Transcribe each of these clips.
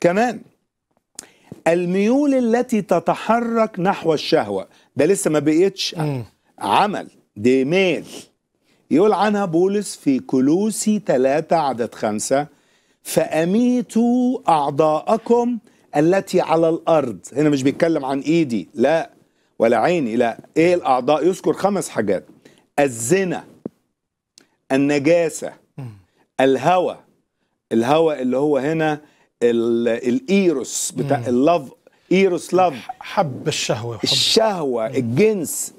كمان الميول التي تتحرك نحو الشهوة ده لسه ما بقيتش عمل دي ميل يقول عنها بولس في كلوسي ثلاثة عدد خمسة فأميتوا أعضاءكم التي على الأرض هنا مش بيتكلم عن إيدي لا ولا عيني لا إيه الأعضاء يذكر خمس حاجات الزنا النجاسة الهوى الهوى اللي هو هنا الايروس بتاع اللف ايروس لاف حب الشهوه حب. الشهوه الجنس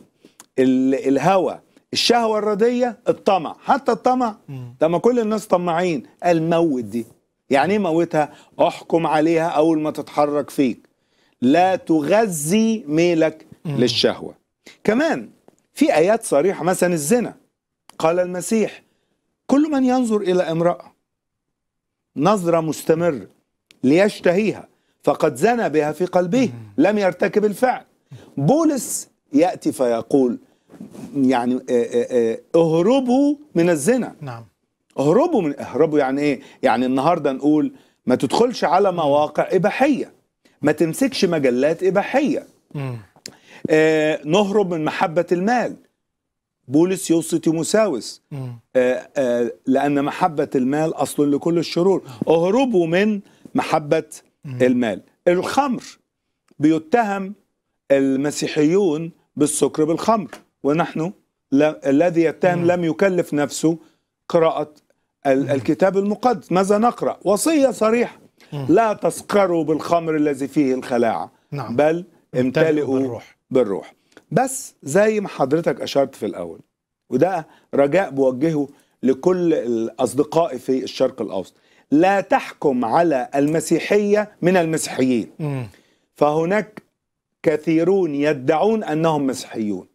الهوى الشهوه الرديه الطمع حتى الطمع لما ما كل الناس طماعين قال موت دي يعني ايه موتها احكم عليها اول ما تتحرك فيك لا تغذي ميلك للشهوه كمان في ايات صريحه مثلا الزنا قال المسيح كل من ينظر الى امراه نظره مستمره ليشتهيها فقد زنى بها في قلبه لم يرتكب الفعل بولس يأتي فيقول يعني آه، آه، آه، اهربوا من الزنا نعم اهربوا من اهربوا يعني ايه يعني النهارده نقول ما تدخلش على مواقع اباحيه ما تمسكش مجلات اباحيه آه نهرب من محبه المال بولس يوصي تيموساوس آه آه لان محبه المال اصل لكل الشرور اهربوا من محبة المال الخمر بيتهم المسيحيون بالسكر بالخمر ونحن الذي يتهم لم يكلف نفسه قراءة الكتاب المقدس ماذا نقرأ وصية صريحة لا تسكروا بالخمر الذي فيه الخلاعة نعم. بل امتلئوا بالروح. بالروح بس زي ما حضرتك أشرت في الأول وده رجاء بوجهه لكل أصدقائي في الشرق الأوسط لا تحكم على المسيحية من المسيحيين فهناك كثيرون يدعون أنهم مسيحيون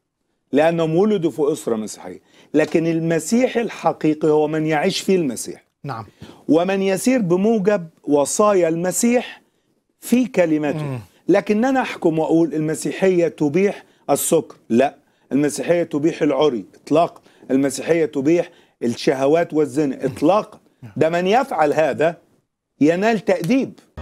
لأنهم ولدوا في أسرة مسيحية لكن المسيح الحقيقي هو من يعيش في المسيح نعم ومن يسير بموجب وصايا المسيح في كلمته مم. لكن أنا أحكم وأقول المسيحية تبيح السكر لا المسيحية تبيح العري إطلاق المسيحية تبيح الشهوات والزنا إطلاق ده من يفعل هذا ينال تأديب